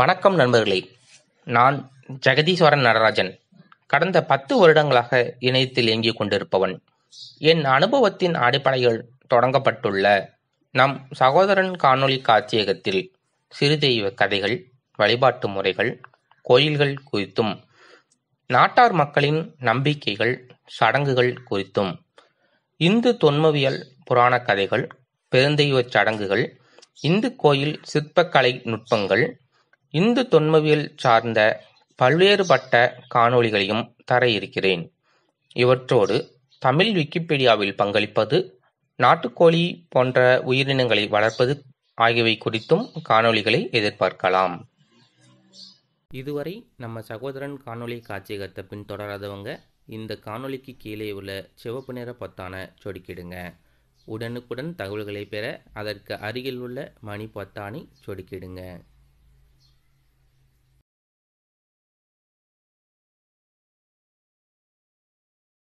வணக்கம் நண்பர்களே நான் ஜெகதீஸ்வரன் நடராஜன் கடந்த பத்து வருடங்களாக இணையத்தில் இயங்கிக் கொண்டிருப்பவன் என் அனுபவத்தின் அடிப்படையில் தொடங்கப்பட்டுள்ள நம் சகோதரன் காணொலி காட்சியகத்தில் சிறுதெய்வ கதைகள் வழிபாட்டு முறைகள் கோயில்கள் குறித்தும் நாட்டார் மக்களின் நம்பிக்கைகள் சடங்குகள் குறித்தும் இந்து தொன்மவியல் புராண கதைகள் பெருந்தெய்வச் சடங்குகள் இந்து கோயில் சிற்பக்கலை நுட்பங்கள் இந்து தொன்மவியல் சார்ந்த பல்வேறுபட்ட காணொளிகளையும் தர இருக்கிறேன் இவற்றோடு தமிழ் விக்கிபீடியாவில் பங்களிப்பது நாட்டுக்கோழி போன்ற உயிரினங்களை வளர்ப்பது ஆகியவை குறித்தும் காணொளிகளை எதிர்பார்க்கலாம் இதுவரை நம்ம சகோதரன் காணொளி காட்சியகத்தை பின்தொடராதவங்க இந்த காணொளிக்கு கீழே உள்ள சிவப்பு நிற பொத்தானை சொடுக்கிடுங்க உடனுக்குடன் தகவல்களை பெற அதற்கு அருகில் உள்ள மணி பொத்தானை சொடுக்கிடுங்க